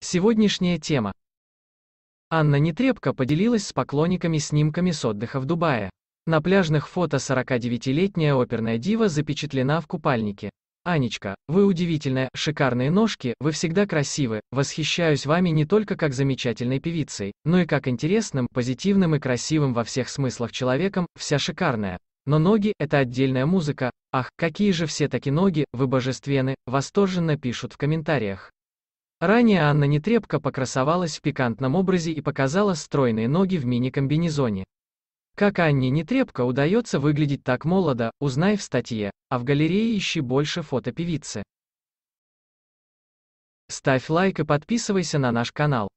Сегодняшняя тема. Анна Нетребко поделилась с поклонниками снимками с отдыха в Дубае. На пляжных фото 49-летняя оперная дива запечатлена в купальнике. «Анечка, вы удивительная, шикарные ножки, вы всегда красивы, восхищаюсь вами не только как замечательной певицей, но и как интересным, позитивным и красивым во всех смыслах человеком, вся шикарная. Но ноги — это отдельная музыка, ах, какие же все таки ноги, вы божественны», восторженно пишут в комментариях. Ранее Анна Нетребко покрасовалась в пикантном образе и показала стройные ноги в мини-комбинезоне. Как Анне Нетребко удается выглядеть так молодо, узнай в статье, а в галерее ищи больше фото певицы. Ставь лайк и подписывайся на наш канал.